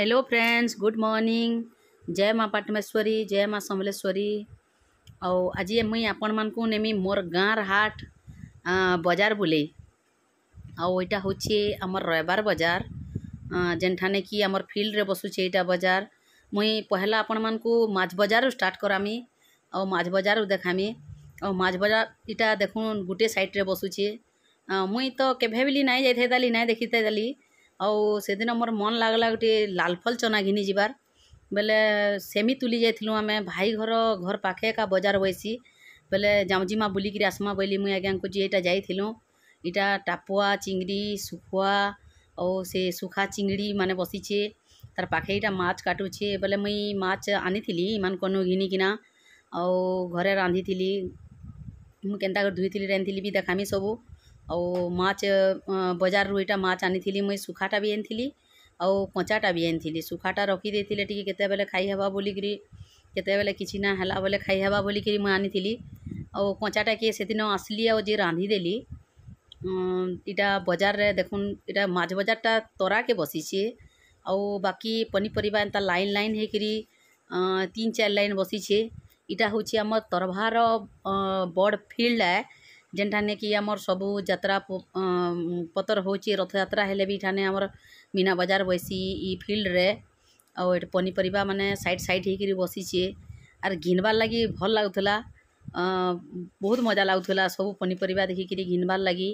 hello friends good morning जय माँ पाटमेश्वरी जय माँ ସମଲେଶ୍ୱରୀ ଆଉ ଆଜି ମୁଇଁ ଆପଣମାନଙ୍କୁ ନେମି ମୋର ଗାଁର ହାଟ ବଜାର ବୁଲେଇ ଆଉ ଏଇଟା ହେଉଛି ଆମର ରବିବାର ବଜାର ଯେନ୍ଠାନେ କି ଆମର ଫିଲ୍ଡରେ ବସୁଛେ ଏଇଟା ବଜାର ମୁଇଁ ପହଲା ଆପଣମାନଙ୍କୁ ମାଛ ବଜାରରୁ ଷ୍ଟାର୍ଟ କରାମି ଆଉ ମାଛ ବଜାରରୁ ଦେଖାମି ଆଉ ମାଛ ବଜାର ଇଟା ଦେଖୁନ୍ ଗୁଟେ ସାଇଡ଼୍ରେ ବସୁଛେ ମୁଇଁ ତ କେଭେ ବେଲି ନାଇଁ ଯାଇଥାଇ ତାଲି ନାଇଁ ଦେଖିଥାଇ ତାଲି ଆଉ ସେଦିନ ମୋର ମନ୍ ଲାଗ୍ଲା ଗୁଟେ ଲାଲ୍ଫଲ୍ ଚନା ଘିନି ଯିବାର୍ ବେଲେ ସେମି ତୁଲି ଯାଇଥିଲୁ ଆମେ ଭାଇ ଘର ଘର ପାଖେ ଏକା ବଜାର ବଇସି ବେଲେ ଯାଉଁଜିମା ବୁଲିକିରି ଆସ୍ମା ବୋଇଲି ମୁଇଁ ଆଜ୍ଞା କହୁଛି ଏଇଟା ଯାଇଥିଲୁ ଇଟା ଟାପୁଆ ଚିଙ୍ଗ୍ରି ଶୁଖୁଆ ଆଉ ସେ ଶୁଖା ଚିଙ୍ଗ୍ଡ଼ି ମାନେ ବସିଛେ ତାର୍ ପାଖେ ଇଟା ମାଛ୍ କାଟୁଛେ ବୋଲେ ମୁଇଁ ମାଛ୍ ଆନିଥିଲି ଇମାନଙ୍କନୁ ଘିନିକିନା ଆଉ ଘରେ ରାନ୍ଧିଥିଲି ମୁଁ କେନ୍ତା କରି ଧୋଇଥିଲି ରାନ୍ଧିଥିଲି ବି ଦେଖାମି ସବୁ ଆଉ ମାଛ୍ ବଜାରରୁ ଏଇଟା ମାଛ୍ ଆନିଥିଲି ମୁଇଁ ଶୁଖାଟା ବି ଆନିଥିଲି ଆଉ କଞ୍ଚାଟା ବି ଆଣିଥିଲି ଶୁଖାଟା ରଖିଦେଇଥିଲେ ଟିକେ କେତେବେଲେ ଖାଇହେବା ବୋଲିକିରି କେତେବେଲେ କିଛି ନା ହେଲା ବୋଲେ ଖାଇହେବା ବୋଲିକିରି ମୁଁ ଆନିଥିଲି ଆଉ କଞ୍ଚାଟା କିଏ ସେଦିନ ଆସିଲି ଆଉ ଯିଏ ରାନ୍ଧିଦେଲି ଇଟା ବଜାରରେ ଦେଖୁନ୍ ଇଟା ମାଛ୍ ବଜାରଟା ତରାକେ ବସିଛେ ଆଉ ବାକି ପନିପରିବା ଏନ୍ତା ଲାଇନ୍ ଲାଇନ୍ ହେଇକିରି ତିନ୍ ଚାର୍ ଲାଇନ୍ ବସିଛେ ଇଟା ହଉଛେ ଆମର୍ ତରଭାର ବଡ଼୍ ଫିଲ୍ଡ ଏ जेनठने कि आम सब जरा पतर हूँ रथजात्रा भी इठाने मीना बजार बसी इ फिल्ड रे आठ पनीपरिया मैंने सैड सैड हो बसी आर घिनबार लगे भल लगुला बहुत मजा लगुला सब पनीपरिया देखिकी घिनबार लगे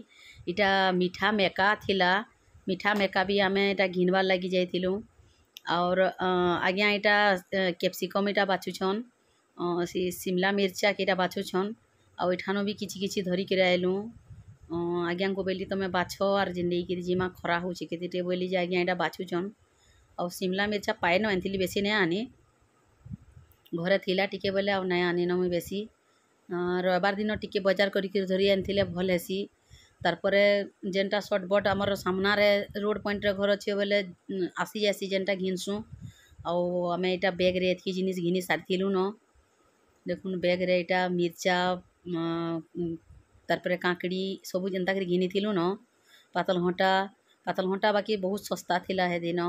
इटा मीठा मेका थिला मीठा मेका भी आम इटा घिनबार लगी जाइलु और आज्ञा इटा कैप्सिकम इटा बाछुछन सिमला मिर्चा के बाछुछन ଆଉ ଏଠାନ ବି କିଛି କିଛି ଧରିକିରି ଆଇଲୁ ଆଜ୍ଞାଙ୍କୁ ବୋଇଲି ତମେ ବାଛ ଆର୍ ଯେ ନେଇକିରି ଜିମା ଖରା ହଉଛେ କେତେଟେ ବୋଇଲି ଯେ ଆଜ୍ଞା ଏଇଟା ବାଛୁଛନ୍ ଆଉ ସିମ୍ଲା ମିର୍ଚା ପାଏନ ଆଣିଥିଲି ବେଶୀ ନାଇଁ ଆନି ଘରେ ଥିଲା ଟିକେ ବୋଲେ ଆଉ ନାଇଁ ଆନିନ ମୁଇଁ ବେଶୀ ରବିବାର ଦିନ ଟିକେ ବଜାର କରିକିରି ଧରି ଆଣିଥିଲେ ଭଲ୍ ହେସି ତାର୍ପରେ ଯେନ୍ଟା ସଟ୍ବଟ୍ ଆମର ସାମ୍ନାରେ ରୋଡ଼୍ ପଏଣ୍ଟରେ ଘର ଅଛେ ବୋଲେ ଆସି ଯାଏସି ଯେନ୍ଟା ଘିନ୍ସୁଁ ଆଉ ଆମେ ଏଇଟା ବ୍ୟାଗ୍ରେ ଏତ୍କି ଜିନିଷ୍ ଘିନି ସାରିଥିଲୁନ ଦେଖୁନ୍ ବ୍ୟାଗ୍ରେ ଏଇଟା ମିର୍ଚା तार काकड़ी सब जेनता घिनी न पातल घंटा पातल घंटा बाकी बहुत सस्ता था दिन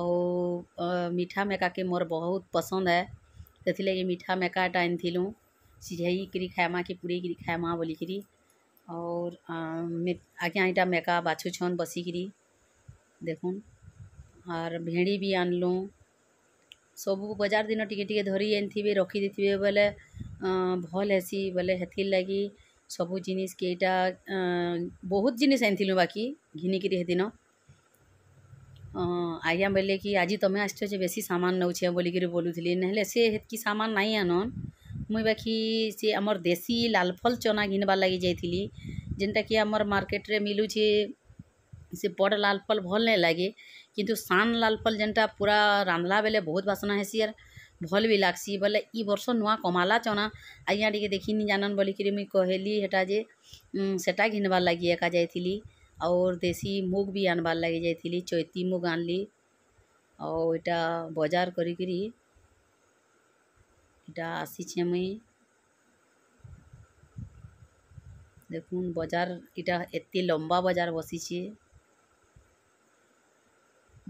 और मीठा मेका के मोर बहुत पसंद है से लगे मीठा मेकाटा आनीलूँ सीझाई खाएमा कि पुड़े खाएमा बोल कर और आज्ञा ये मेका बाछुछन बसिकी देख आर भेड़ी भी आनलूँ सब बजार दिन टिके टिके धरी आनी रखी दे बोले ଭଲ୍ ହେସି ବୋଲେ ହେଥିର୍ଲାଗି ସବୁ ଜିନିଷ୍କେ ଇଟା ବହୁତ୍ ଜିନିଷ୍ ଆନିଥିଲୁଁ ବାକି ଘିନିକିରି ହେଦିନ ଆଜ୍ଞା ବୋଇଲେ କି ଆଜି ତମେ ଆସିଛ ଯେ ବେଶୀ ସାମାନ୍ ନଉଛେ ବୋଲିକିରି ବୋଲୁଥିଲି ନହେଲେ ସେ ହେତ୍କି ସାମାନ୍ ନାଇଁ ଆନନ୍ ମୁଇଁ ବାକି ସେ ଆମର୍ ଦେଶୀ ଲାଲ୍ଫଲ୍ ଚନା ଘିନ୍ବାର୍ ଲାଗି ଯାଇଥିଲି ଯେନ୍ଟାକି ଆମର୍ ମାର୍କେଟ୍ରେ ମିଲୁଛେ ସେ ବଡ଼୍ ଲାଲ୍ଫଲ୍ ଭଲ୍ ନାଇଁ ଲାଗେ କିନ୍ତୁ ସାନ୍ ଲାଲ୍ଫଲ୍ ଯେନ୍ଟା ପୁରା ରାନ୍ଧ୍ଲା ବେଲେ ବହୁତ୍ ବାସ୍ନା ହେସି ଆର୍ भल भी लग्सी बोले इ बर्ष नुआ कमाला चना आज्ञा टी देखनी जानन बोलिकी मुई कहली हेटा जे सेटा घिनवार लगी एका जा और देसी मुग भी आनबार लगे जा चैती मुग आनली और यहाँ बजार करी आसीचे मुई देख बजार इटा एत लंबा बजार बसीचे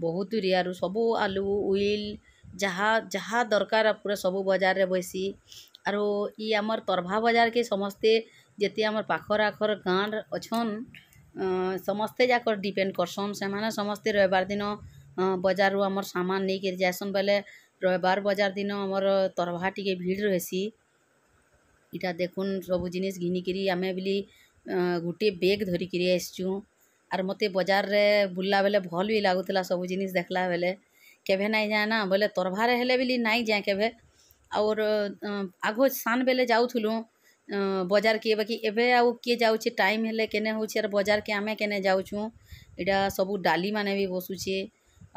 बहुत रियारू सबू आलू उल ଯାହା ଯାହା ଦରକାର ପୁରା ସବୁ ବଜାରରେ ବଏସି ଆରୁ ଇ ଆମର୍ ତରଭା ବଜାର୍କେ ସମସ୍ତେ ଯେତେ ଆମର୍ ପାଖର୍ ଆଖର୍ ଗାଁ'ର୍ ଅଛନ୍ ସମସ୍ତେ ଯାକର୍ ଡିପେଣ୍ଡ୍ କର୍ସନ୍ ସେମାନେ ସମସ୍ତେ ରବିବାର୍ ଦିନ ବଜାର୍ରୁ ଆମର୍ ସାମାନ୍ ନେଇକିରି ଯାଏସନ୍ ବେଲେ ରବିବାର୍ ବଜାର୍ ଦିନ ଆମର୍ ତରଭା ଟିକେ ଭିଡ଼୍ ରହେସି ଇଟା ଦେଖୁନ୍ ସବୁ ଜିନିଷ୍ ଘିନିକିରି ଆମେ ବେଲି ଗୁଟେ ବେଗ୍ ଧରିକିରି ଆସିଛୁଁ ଆର୍ ମତେ ବଜାର୍ରେ ବୁଲ୍ଲା ବେଲେ ଭଲ୍ ବି ଲାଗୁଥିଲା ସବୁ ଜିନିଷ୍ ଦେଖ୍ଲା ବେଲେ केभे नाई जाए ना बोले तरभार है नाई जाए केभे और आग सान बेले जाऊ बजार किए बाकी एवं आउ किए जा टाइम हेले केने हूँ बजार के आमे के जाऊँ इटा सब डाली मान भी बसुचे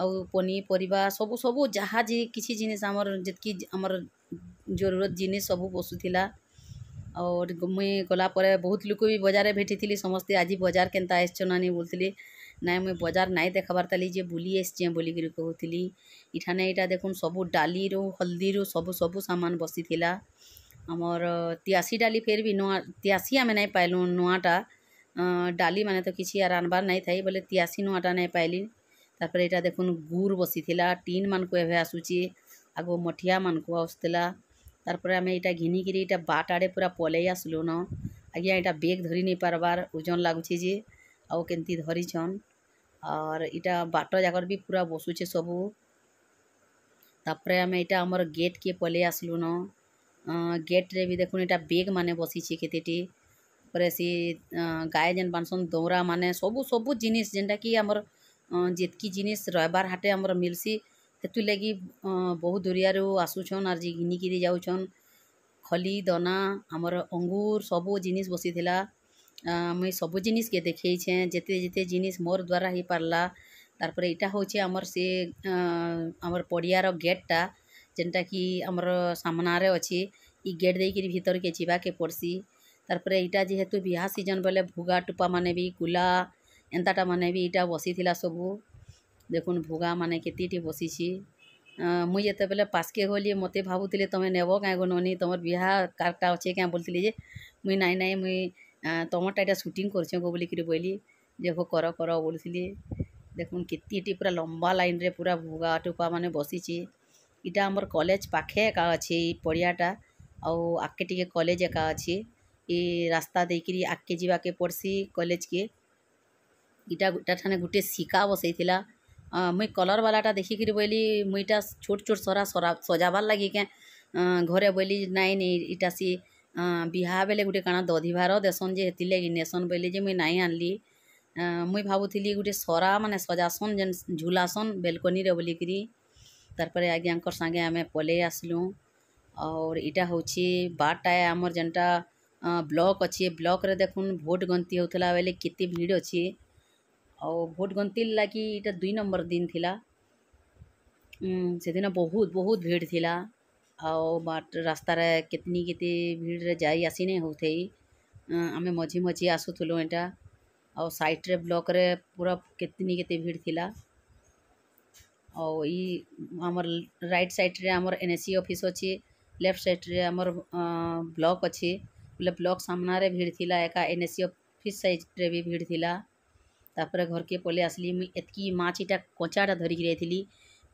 आउ पनीपरिया सब सब जहा कि जिन जितकी आमर जरूरत जिन सब बसुला और मुई गला बहुत लोग भी बजारे भेटी थी समस्ते आज बजार के बोलते हैं ନାଇଁ ମୁଇଁ ବଜାର୍ ନାଇଁ ଦେଖବାର୍ତାଲି ଯେ ବୁଲି ଆସିଛେଁ ବୋଲିକିରି କହୁଥିଲି ଇଠାନେ ଇଟା ଦେଖୁନ୍ ସବୁ ଡାଲିରୁ ହଲ୍ଦିରୁ ସବୁ ସବୁ ସାମାନ୍ ବସିଥିଲା ଆମର୍ ତିଆସି ଡାଲି ଫେର୍ ବି ନୂଆ ତିଆସି ଆମେ ନାଇଁ ପାଇଲୁଁ ନୂଆଟା ଡାଲିମାନେ ତ କିଛି ଆର୍ ଆନ୍ବାର୍ ନାଇଁ ଥାଇ ବୋଲେ ତିଆସି ନୂଆଟା ନାଇଁ ପାଇଲି ତା'ର୍ପରେ ଇଟା ଦେଖୁନ୍ ଗୁର୍ ବସିଥିଲା ଟିନ୍ମାନଙ୍କୁ ଏବେ ଆସୁଛେ ଆଗ ମଠିଆମାନଙ୍କୁ ଆସୁଥିଲା ତା'ର୍ପରେ ଆମେ ଇଟା ଘିନିକିରି ଇଟା ବାଟ୍ ଆଡ଼େ ପୁରା ପଲେଇ ଆସ୍ଲୁନ ଆଜ୍ଞା ଇଟା ବେଗ୍ ଧରି ନାଇଁ ପାର୍ବାର୍ ଓଜନ୍ ଲାଗୁଛେ ଯେ ଆଉ କେନ୍ତି ଧରିଛନ୍ আর এটা বাট যাকর বি পুরা বসুছে সবু তাপরে আমি এটা আমার গেটকে পলাই আসলুন গেটরে বি দেখুন এটা বেগ মানে বসিছে কেতেটি তারপরে সে গায়ে যেন বানসন দৌড়া মানে সবু সবু জিনিস যেটা কি আমার যেতকি জিনিস রবিবার হাটে আমার মিলসি ସେଥିର୍ ଲାଗି ବହୁ ଦୂରିଆରୁ ଆସୁଛନ୍ ଆର୍ ଯେ ଘିନିକିରି ଯାଉଛନ୍ ଖଲି ଦନା ଆମର ଅଙ୍ଗୁର ସବୁ ଜିନିଷ୍ ବସିଥିଲା ମୁଇଁ ସବୁ ଜିନିଷ୍କେ ଦେଖେଇଛେଁ ଯେତେ ଯେତେ ଜିନିଷ୍ ମୋର୍ ଦ୍ୱାରା ହେଇପାର୍ଲା ତାର୍ପରେ ଇଟା ହଉଛେ ଆମର୍ ସେ ଆମର୍ ପଡ଼ିଆର ଗେଟ୍ଟା ଯେନ୍ଟାକି ଆମର୍ ସାମ୍ନାରେ ଅଛି ଇ ଗେଟ୍ ଦେଇକିରି ଭିତର୍କେ ଯିବାକେ ପଡ଼୍ସି ତାର୍ପରେ ଇଟା ଯେହେତୁ ବିହା ସିଜନ୍ ବେଲେ ଭୁଗା ଟୁପାମାନେ ବି କୁଲା ଏନ୍ତାଟାମାନେ ବି ଇଟା ବସିଥିଲା ସବୁ ଦେଖୁନ୍ ଭୁଗାମାନେ କେତେଟି ବସିଛି ମୁଇଁ ଯେତେବେଲେ ପାସ୍କେ ଗଲି ମୋତେ ଭାବୁଥିଲେ ତମେ ନେବ କାଏଁ ଗନନି ତମର୍ ବିହା କାର୍ଡ଼୍ଟା ଅଛେ କାଏଁ ବୋଲୁଥିଲି ଯେ ମୁଇଁ ନାଇଁ ନାଇଁ ମୁଇଁ ତମର୍ଟା ଏଇଟା ସୁଟିଂ କରିଛେଁ ଗୋ ବୋଲିକିରି ବୋଇଲି ଯେ ହୋ କର କର ବୋଲୁଥିଲି ଦେଖୁନ୍ କେତେଟି ପୁରା ଲମ୍ବା ଲାଇନ୍ରେ ପୁରା ଭୁଗା ଟୋପାମାନେ ବସିଛି ଇଟା ଆମର୍ କଲେଜ୍ ପାଖେ ଏକା ଅଛି ଏଇ ପଡ଼ିଆଟା ଆଉ ଆଗ୍କେ ଟିକେ କଲେଜ୍ ଏକା ଅଛି ଇ ରାସ୍ତା ଦେଇକିରି ଆଗ୍କେ ଯିବାକେ ପଡ଼୍ସି କଲେଜ୍କେ ଇଟା ଇଟାଠାନେ ଗୁଟେ ଶିକା ବସେଇଥିଲା ମୁଇଁ କଲର୍ବାଲାଟା ଦେଖିକିରି ବୋଇଲି ମୁଇଁ ଇଟା ଛୋଟ୍ ଛୋଟ୍ ସରା ସରା ସଜାବାର୍ ଲାଗି କେଁ ଘରେ ବୋଇଲି ନାଇଁ ନାଇଁ ଇଟା ସି अं, बिहा बेले गोटे काण दधिभार देसन जे हेती नेसन बोले जे मुई नाई आनली अं, मुई भावुली गोटे सरा माने सजासन जेन झूलासन बेलकोनी रे बोली करी तार परे आज्ञांकर संगे आमे पले आसलु और इटा होची बाटाय आमर जेंटा अं, ब्लॉक अछि ब्लॉक रे देखुन वोट गंती होतला बेले किति भीड़ अछि और वोट गंती लागि इटा दुई नंबर दिन थिला से दिन बहुत बहुत भीड़ थिला ଆଉ ବାଟ ରାସ୍ତାରେ କେତ୍ନି କେତେ ଭିଡ଼୍ରେ ଯାଇ ଆସି ନାଇଁ ହଉଥେଇ ଆମେ ମଝି ମଝି ଆସୁଥିଲୁ ଏଇଟା ଆଉ ସାଇଟ୍ରେ ବ୍ଲକ୍ରେ ପୁରା କେତ୍ନି କେତେ ଭିଡ଼୍ ଥିଲା ଆଉ ଇ ଆମର୍ ରାଇଟ୍ ସାଇଟ୍ରେ ଆମର୍ ଏନ୍ ଏ ସି ଅଫିସ୍ ଅଛି ଲେଫ୍ଟ୍ ସାଇଟ୍ରେ ଆମର୍ ବ୍ଲକ୍ ଅଛି ବୋଲେ ବ୍ଲକ୍ ସାମ୍ନାରେ ଭିଡ଼୍ ଥିଲା ଏକା ଏନ୍ ଏ ସି ଅଫିସ୍ ସାଇଟ୍ରେ ବି ଭିଡ଼୍ ଥିଲା ତା'ପରେ ଘର୍କେ ପଲେଇ ଆସିଲି ମୁଇଁ ଏତ୍କି ମାଛ୍ ଇଟା କଞ୍ଚାଟା ଧରିକି ଯାଇଥିଲି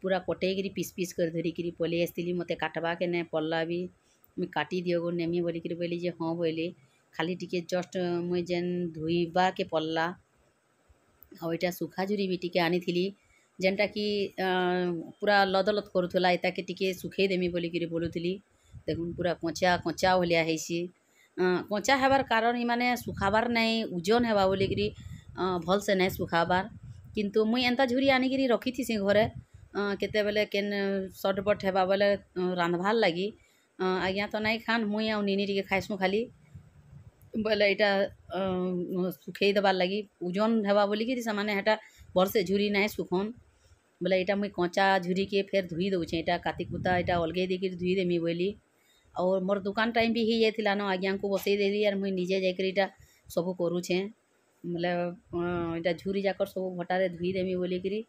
ପୁରା କଟେଇକିରି ପିସ୍ ପିସ୍ କରି ଧରିକିରି ପଲେଇ ଆସିଥିଲି ମୋତେ କାଟ୍ବାକେ ନାଇଁ ପଡ଼୍ଲା ବି ମୁଇଁ କାଟି ଦିଅ ଗୋ ନେମି ବୋଲିକିରି ବୋଇଲି ଯେ ହଁ ବୋଇଲି ଖାଲି ଟିକେ ଜଷ୍ଟ ମୁଇଁ ଯେନ୍ ଧୁଇବାକେ ପଡ଼୍ଲା ଆଉ ଇଟା ଶୁଖାଜୁରି ବି ଟିକେ ଆଣିଥିଲି ଯେନ୍ଟାକି ପୁରା ଲଦଲଦ୍ କରୁଥିଲା ଏତାକେ ଟିକେ ଶୁଖେଇ ଦେମି ବୋଲିକିରି ବୋଲୁଥିଲି ଦେଖୁନ୍ ପୁରା କଞ୍ଚା କଞ୍ଚା ଭଳିଆ ହେଇସି କଞ୍ଚା ହେବାର୍ କାରଣ୍ ଇମାନେ ଶୁଖାବାର୍ ନାଇଁ ଓଜନ୍ ହେବା ବୋଲିକିରି ଭଲ୍ସେ ନାଇଁ ଶୁଖାବାର୍ କିନ୍ତୁ ମୁଇଁ ଏନ୍ତା ଝୁରି ଆଣିକିରି ରଖିଥିସି ଘରେ କେତେବେଲେ କେନ୍ ସଟ୍ପଟ୍ ହେବା ବେଲେ ରାନ୍ଧ୍ବାର୍ ଲାଗି ଆଜ୍ଞା ତ ନାଇଁ ଖାଆନ୍ ମୁଇଁ ଆଉ ନିନି ଟିକେ ଖାଏସୁଁ ଖାଲି ବୋଇଲେ ଇଟା ଶୁଖେଇ ଦେବାର୍ ଲାଗି ଓଜନ୍ ହେବା ବୋଲିକିରି ସେମାନେ ହେଟା ଭଲ୍ସେ ଝୁରି ନାଇଁ ଶୁଖନ୍ ବୋଲେ ଇଟା ମୁଇଁ କଞ୍ଚା ଝୁରିକେ ଫେର୍ ଧୁଇ ଦଉଛେଁ ଇଟା କାତିକୁତା ଇଟା ଅଲ୍ଗେଇ ଦେଇକିରି ଧୁଇ ଦେମି ବୋଇଲି ଆଉ ମୋର୍ ଦୁକାନ୍ ଟାଇମ୍ ବି ହେଇଯାଇଥିଲାନ ଆଜ୍ଞାଙ୍କୁ ବସେଇ ଦେଲି ଆର୍ ମୁଇଁ ନିଜେ ଯାଇକରି ଇଟା ସବୁ କରୁଛେଁ ବୋଲେ ଇଟା ଝୁରି ଯାକର୍ ସବୁ ଭଟାରେ ଧୁଇ ଦେମି ବୋଲିକିରି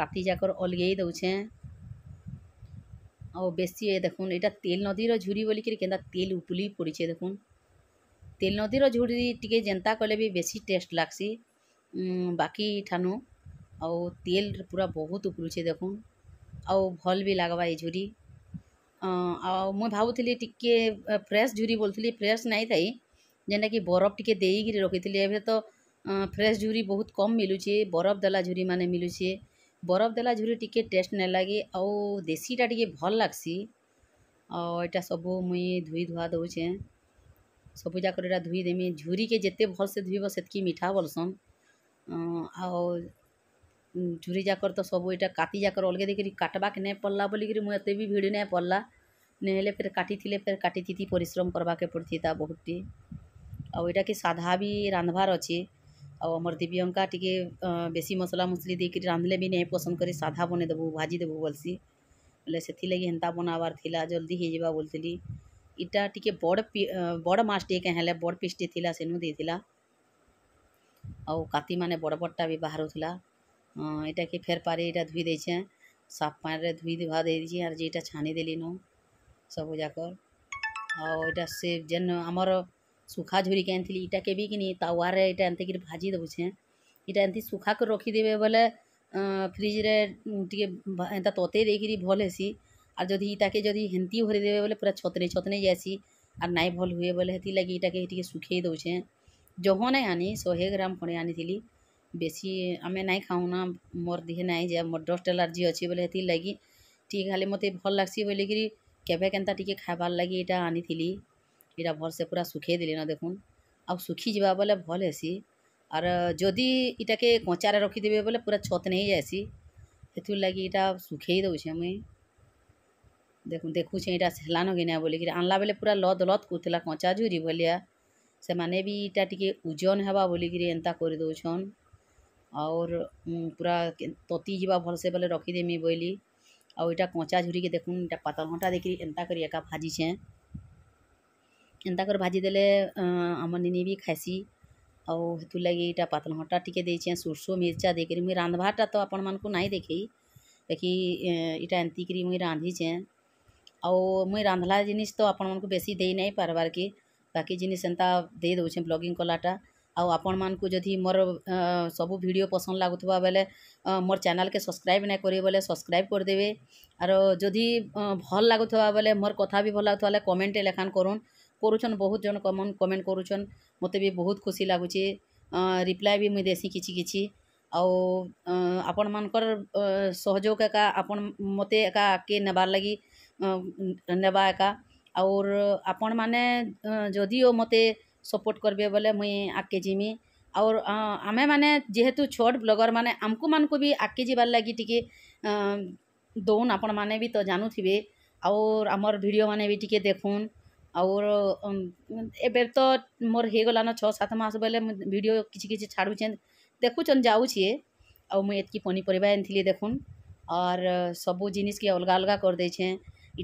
କାତି ଯାକର ଅଲଗେଇ ଦଉଛେଁ ଆଉ ବେଶୀ ଏ ଦେଖୁନ୍ ଏଇଟା ତେଲ୍ ନଦୀର ଝୁରି ବୋଲିକିରି କେନ୍ତା ତେଲ୍ ଉପୁଲି ପଡ଼ିଛେ ଦେଖୁନ୍ ତେଲ୍ ନଦୀର ଝୁରି ଟିକେ ଯେନ୍ତା କଲେ ବି ବେଶୀ ଟେଷ୍ଟ ଲାଗ୍ସି ବାକି ଠାନୁ ଆଉ ତେଲ୍ ପୁରା ବହୁତ ଉପୁଲୁଛେ ଦେଖୁନ୍ ଆଉ ଭଲ୍ ବି ଲାଗ୍ବା ଏ ଝୁରି ଆଉ ମୁଁ ଭାବୁଥିଲି ଟିକେ ଫ୍ରେଶ୍ ଝୁରି ବୋଲୁଥିଲି ଫ୍ରେଶ୍ ନାଇଁ ଥାଇ ଯେନ୍ଟାକି ବରଫ ଟିକେ ଦେଇକିରି ରଖିଥିଲି ଏବେ ତ ଫ୍ରେଶ୍ ଝୁରି ବହୁତ କମ୍ ମିଲୁଛେ ବରଫ ଦେଲା ଝୁରିମାନେ ମିଲୁଛେ ବରଫ ଦେଲା ଝୁରି ଟିକେ ଟେଷ୍ଟ ନାଇଁ ଲାଗେ ଆଉ ଦେଶୀଟା ଟିକେ ଭଲ୍ ଲାଗ୍ସି ଆଉ ଏଇଟା ସବୁ ମୁଇଁ ଧୁଇ ଧୁଆ ଦଉଛେଁ ସବୁଯାକର ଏଇଟା ଧୁଇ ଦେମି ଝୁରିକେ ଯେତେ ଭଲ୍ସେ ଧୁଇବ ସେତ୍କି ମିଠା ବୋଲ୍ସନ୍ ଆଉ ଝୁରି ଯାକର ତ ସବୁ ଏଇଟା କାତି ଯାକର ଅଲଗା ଦେଇକରି କାଟ୍ବାକେ ନାଇଁ ପଡ଼୍ଲା ବୋଲିକିରି ମୁଁ ଏତେ ବି ଭିଡ଼ି ନାଇଁ ପଡ଼୍ଲା ନେହେଲେ ଫେର୍ କାଟିଥିଲେ ଫେର୍ କାଟିଥିତି ପରିଶ୍ରମ କର୍ବାକେ ପଡ଼ିଥିତା ବହୁତଟି ଆଉ ଏଇଟାକେ ସାଧା ବି ରାନ୍ଧ୍ବାର୍ ଅଛେ ଆଉ ଆମର୍ ଦିବ୍ୟଙ୍କା ଟିକେ ବେଶୀ ମସଲା ମସଲି ଦେଇକିରି ରାନ୍ଧିଲେ ବି ନାଇଁ ପସନ୍ଦ କରି ସାଧା ବନେଇଦେବୁ ଭାଜିଦେବୁ ବୋଲ୍ସି ବୋଲେ ସେଥିର୍ଲାଗି ହେନ୍ତା ବନାବାର୍ ଥିଲା ଜଲ୍ଦି ହେଇଯିବା ବୋଲିଥିଲି ଇଟା ଟିକେ ବଡ଼ ବଡ଼ ମାଛଟିଏ କାଁ ହେଲେ ବଡ଼ ପିସ୍ଟିଏ ଥିଲା ସେନୁ ଦେଇଥିଲା ଆଉ କାତିମାନେ ବଡ଼ ବଡ଼ଟା ବି ବାହାରୁଥିଲା ଇଟାକେ ଫେର୍ ପାରି ଇଟା ଧୁଇ ଦେଇଛେଁ ସାଫ୍ ପାଣିରେ ଧୁଇ ଧୁଆ ଦେଇଛେଁ ଆର୍ ଯେଇଟା ଛାନି ଦେଲିନ ସବୁଯାକ ଆଉ ଇଟା ସେ ଯେନ୍ ଆମର୍ ଶୁଖା ଝୁରିକେ ଆଣିଥିଲି ଇଟାକେ ବି କିନି ତାୱାରେ ଇଟା ଏନ୍ତିକିରି ଭାଜି ଦଉଛେଁ ଇଟା ଏନ୍ତି ଶୁଖାକରି ରଖିଦେବେ ବୋଲେ ଫ୍ରିଜ୍ରେ ଟିକେ ଏନ୍ତା ତତେଇ ଦେଇକିରି ଭଲ୍ ହେସି ଆର୍ ଯଦି ଇଟାକେ ଯଦି ହେନ୍ତି ଭରି ଦେବେ ବୋଲେ ପୁରା ଛତରେଇ ଛତରେଇ ଯାଏସି ଆର୍ ନାଇଁ ଭଲ୍ ହୁଏ ବୋଲେ ହେଥିର୍ଲାଗି ଇଟାକେ ଟିକେ ଶୁଖେଇ ଦଉଛେଁ ଜହ ନାଇଁ ଆନି ଶହେ ଗ୍ରାମ୍ ଖଣ୍ଡେ ଆନିଥିଲି ବେଶୀ ଆମେ ନାଇଁ ଖାଉନା ମୋର୍ ଦିହେ ନାଇଁ ଯାଏ ମୋର୍ ଡଷ୍ଟ୍ ଆଲାର୍ଜି ଅଛି ବୋଲେ ହେଥିର୍ ଲାଗି ଟିକେ ଖାଲି ମୋତେ ଭଲ୍ ଲାଗ୍ସି ବୋଲିକିରି କେବେ କେନ୍ତା ଟିକେ ଖାଇବାର୍ ଲାଗି ଇଟା ଆନିଥିଲି ଏଇଟା ଭଲ୍ସେ ପୁରା ଶୁଖେଇ ଦେଲିନ ଦେଖୁନ୍ ଆଉ ଶୁଖିଯିବା ବୋଲେ ଭଲ୍ ହେସି ଆର୍ ଯଦି ଇଟାକେ କଞ୍ଚାରେ ରଖିଦେବେ ବୋଲେ ପୁରା ଛତ୍ ନେଇ ସେଥିର୍ ଲାଗି ଇଟା ଶୁଖେଇ ଦଉଛେଁ ମୁଇଁ ଦେଖୁନ୍ ଦେଖୁଛେଁ ଇଟା ହେଲାନ କି ନାଇଁ ବୋଲିକିରି ଆନ୍ଲା ବେଲେ ପୁରା ଲଦ୍ ଲଦ୍ କରୁଥିଲା କଞ୍ଚା ଝୁରି ଭଲିଆ ସେମାନେ ବି ଇଟା ଟିକେ ଓଜନ୍ ହେବା ବୋଲିକିରି ଏନ୍ତା କରିଦଉଛନ୍ ଆଉର୍ ପୁରା ତତି ଯିବା ଭଲ୍ସେ ବୋଲେ ରଖିଦେମି ବୋଇଲି ଆଉ ଇଟା କଞ୍ଚା ଝୁରିକେ ଦେଖୁନ୍ ଇଟା ପାତଲ୍ଘଣ୍ଟା ଦେଇକିରି ଏନ୍ତା କରି ଏକା ଭାଜିଛେଁ ଏନ୍ତା କରି ଭାଜି ଦେଲେ ଆମର୍ ନିନି ବି ଖାଏସି ଆଉ ହେଥିର୍ ଲାଗି ଇଟା ପାତଲ୍ଘଣ୍ଟା ଟିକେ ଦେଇଚେଁ ସୁର୍ଷୋ ମିର୍ଚା ଦେଇକରି ମୁଇଁ ରାନ୍ଧ୍ବାର୍ଟା ତ ଆପଣମାନଙ୍କୁ ନାଇଁ ଦେଖେଇ ବାକି ଇଟା ଏନ୍ତିକିରି ମୁଇଁ ରାନ୍ଧିଚେଁ ଆଉ ମୁଇଁ ରାନ୍ଧ୍ଲା ଜିନିଷ୍ ତ ଆପଣମାନଙ୍କୁ ବେଶୀ ଦେଇ ନାଇଁ ପାର୍ବାର୍କେ ବାକି ଜିନିଷ୍ ଏନ୍ତା ଦେଇ ଦଉଚେଁ ବ୍ଲଗିଂ କଲାଟା ଆଉ ଆପଣମାନଙ୍କୁ ଯଦି ମୋର ସବୁ ଭିଡ଼ିଓ ପସନ୍ଦ ଲାଗୁଥିବା ବେଲେ ମୋର ଚ୍ୟାନେଲ୍କେ ସବସ୍କ୍ରାଇବ୍ ନାଇଁ କରିବେ ବେଲେ ସବସ୍କ୍ରାଇବ୍ କରିଦେବେ ଆର ଯଦି ଭଲ୍ ଲାଗୁଥିବା ବେଲେ ମୋର କଥା ବି ଭଲ୍ ଲାଗୁଥିବା ବେଲେ କମେଣ୍ଟଟେ ଲେଖାନ୍ କରୁନ୍ କରୁଛନ୍ ବହୁତ ଜଣ କମନ୍ କମେଣ୍ଟ କରୁଛନ୍ ମୋତେ ବି ବହୁତ ଖୁସି ଲାଗୁଛି ରିପ୍ଲାଏ ବି ମୁଇଁ ଦେସି କିଛି କିଛି ଆଉ ଆପଣମାନଙ୍କର ସହଯୋଗ ଏକା ଆପଣ ମୋତେ ଏକା ଆଗକେ ନେବାର୍ ଲାଗି ନେବା ଏକା ଆଉର୍ ଆପଣମାନେ ଯଦିଓ ମୋତେ ସପୋର୍ଟ କରିବେ ବୋଲେ ମୁଇଁ ଆଗକେ ଯିମି ଆଉର୍ ଆମେମାନେ ଯେହେତୁ ଛୋଟ୍ ବ୍ଲଗର୍ମାନେ ଆମକୁ ମାନଙ୍କୁ ବି ଆଗକେ ଯିବାର୍ ଲାଗି ଟିକେ ଦଉନ୍ ଆପଣମାନେ ବି ତ ଜାନୁଥିବେ ଆଉର୍ ଆମର୍ ଭିଡ଼ିଓମାନେ ବି ଟିକେ ଦେଖୁନ୍ और ଏବେ ତ ମୋର ହେଇଗଲାନ ଛଅ ସାତ ମାସ ବୋଇଲେ ମୁଁ ଭିଡ଼ିଓ କିଛି କିଛି ଛାଡ଼ୁଛେଁ ଦେଖୁଛନ୍ ଯାଉଛେ ଆଉ ମୁଇଁ ଏତ୍କି ପନିପରିବା ଆଣିଥିଲି ଦେଖୁନ୍ ଅର୍ ସବୁ ଜିନିଷ୍କେ ଅଲଗା ଅଲଗା କରିଦେଇଛେଁ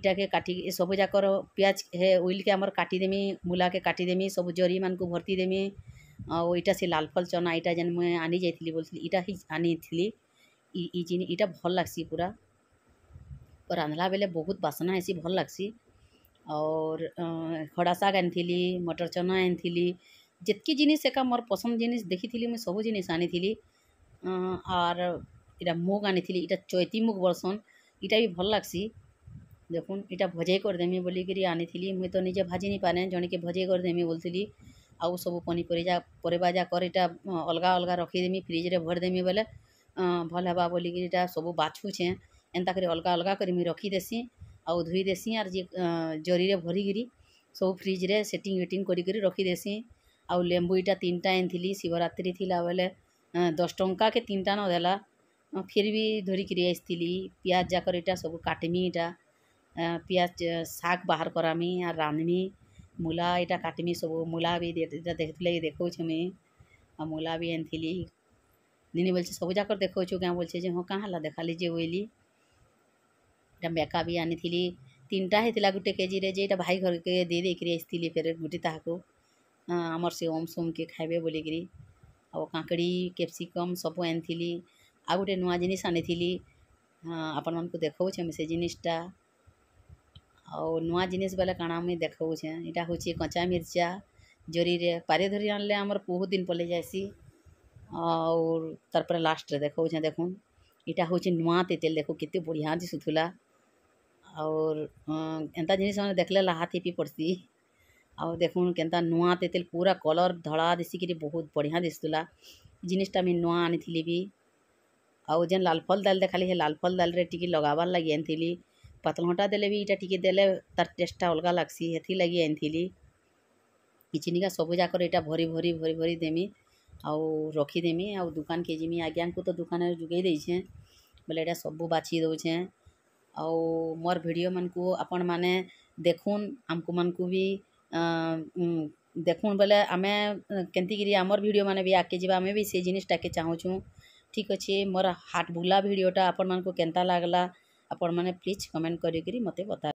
ଇଟାକେ କାଟି ସବୁଯାକର ପିଆଜ୍ ହେ ଉଇଲ୍କେ ଆମର କାଟିଦେମି ମୂଲାକେ କାଟିଦେମି ସବୁ ଜରିମାନଙ୍କୁ ଭର୍ତ୍ତି ଦେମି ଆଉ ଇଟା ସେ ଲାଲ୍ ଫଲ୍ ଚନା ଇଟା ଯେନ୍ ମୁଇଁ ଆନି ଯାଇଥିଲି ବୋଲିଥିଲି ଇଟା ହିଁ ଆନିଥିଲି ଇ ଇଟା ଭଲ୍ ଲାଗ୍ସି ପୁରା ରାନ୍ଧ୍ଲା ବେଲେ ବହୁତ ବାସ୍ନା ହେସି ଭଲ୍ ଲାଗ୍ସି और ଖଡ଼ା ଶାଗ୍ ଆଣିଥିଲି ମଟର୍ ଚନା ଆଣିଥିଲି ଯେତ୍କି ଜିନିଷ୍ ଏକା ମୋର୍ ପସନ୍ଦ୍ ଜିନିଷ୍ ଦେଖିଥିଲି ମୁଇଁ ସବୁ ଜିନିଷ୍ ଆଣିଥିଲି ଆର୍ ଇଟା ମୁଗ୍ ଆଣିଥିଲି ଇଟା ଚୈତି ମୁଗ୍ ବଲ୍ସନ୍ ଇଟା ବି ଭଲ୍ ଲାଗ୍ସି ଦେଖୁନ୍ ଇଟା ଭଜେଇ କରିଦେମି ବୋଲିକିରି ଆଣିଥିଲି ମୁଇଁ ତ ନିଜେ ଭାଜି ନି ପାରେ ଜଣେକେ ଭଜେଇ କରିଦେମି ବୋଲିଥିଲି ଆଉ ସବୁ ପନିପରିବା ପରିବା ଯାକର୍ ଇଟା ଅଲ୍ଗା ଅଲ୍ଗା ରଖିଦେମି ଫ୍ରିଜ୍ରେ ଭରିଦେମି ବେଲେ ଭଲ୍ ହେବା ବୋଲିକିରି ଇଟା ସବୁ ବାଛୁଛେଁ ଏନ୍ତାକରି ଅଲ୍ଗା ଅଲ୍ଗା କରି ମୁଇଁ ରଖିଦେସିଁ आउ धोईदेसी आर जी जरी रे भरी सब फ्रिज रे सेटिंग वेटिंग कर रखीदेसी आउ इटा तीन टाइम थी शिवरात्रि थी बोले दस टा के तीन टा नदेला फिर भी धरिकी आई पिज जाकर यहाँ सब काटमी इटा पिज शाग बाहर करामी आर रांधमी मूला यहाँ काटमी सब मूला भी देखते देखा आ मूला भी आनी दिनी बोलते सब जाकर देखा क्या बोलते हाँ क्या है देखा लीजिए बोली मेका भी आनी तीनटा होता गोटे के जी जे भाई घर के दे देकर आई फेर गोटे ताक आमर से ओम सोम के खाइबे बोलिकी आकड़ी कैप्सिकम सब आनी आ गोटे नुआ जिनस आनी आपण मैं देखे से जिनटा आ नुआ जिनस बोले काण मुझे देखे यहाँ हूँ कंचा मिर्चा जोरी रे पारे धरी आनले आमर बहुत दिन पल जाएसी और तार लास्ट देखे देखूँ यहाँ हूँ नुआ तेतेल देख के बढ़िया दिशुला और ଏନ୍ତା ଜିନିଷ୍ମାନେ ଦେଖ୍ଲେ ଲାହାଥି ବି ପଡ଼୍ସି ଆଉ ଦେଖୁନ୍ କେନ୍ତା ନୂଆ ତେତେଲ୍ ପୁରା କଲର୍ ଧଳା ଦିଶିକିରି ବହୁତ୍ ବଢ଼ିଆଁ ଦିଶୁଥିଲା ଜିନିଷ୍ଟା ମୁଇଁ ନୂଆ ଆନିଥିଲି ବି ଆଉ ଯେନ୍ ଲାଲ୍ଫଲ୍ ଦାଲ୍ ଦେଖାଲି ହେ ଲାଲ୍ଫଲ୍ ଦାଲ୍ରେ ଟିକେ ଲଗାବାର୍ ଲାଗି ଆନିଥିଲି ପାତଲ୍ଘଣ୍ଟା ଦେଲେ ବି ଇଟା ଟିକେ ଦେଲେ ତାର୍ ଟେଷ୍ଟ୍ଟା ଅଲ୍ଗା ଲାଗ୍ସି ହେଥିର୍ଲାଗି ଆନିଥିଲି କିଛିନିକା ସବୁଯାକର ଇଟା ଭରି ଭରି ଭରି ଭରି ଦେମି ଆଉ ରଖିଦେମି ଆଉ ଦୁକାନ୍କେ ଯିମି ଆଜ୍ଞାଙ୍କୁ ତ ଦୁକାନ୍ରେ ଯୁଗେଇ ଦେଇଛେଁ ବେଲେ ଇଟା ସବୁ ବାଛି ଦଉଛେଁ ଆଉ ମୋର୍ ଭିଡ଼ିଓମାନଙ୍କୁ ଆପଣମାନେ ଦେଖୁନ୍ ଆମ୍କୁମାନଙ୍କୁ ବି ଦେଖୁନ୍ ବେଲେ ଆମେ କେନ୍ତିକିରି ଆମର୍ ଭିଡ଼ିଓମାନେ ବି ଆଗ୍କେ ଯିବା ଆମେ ବି ସେ ଜିନିଷ୍ଟାକେ ଚାହୁଁଛୁଁ ଠିକ୍ ଅଛି ମୋର୍ ହାର୍ଟ୍ ବୁଲା ଭିଡ଼ିଓଟା ଆପଣମାନଙ୍କୁ କେନ୍ତା ଲାଗ୍ଲା ଆପଣମାନେ ପ୍ଲିଜ୍ କମେଣ୍ଟ୍ କରିକିରି ମୋତେ ବତାବେ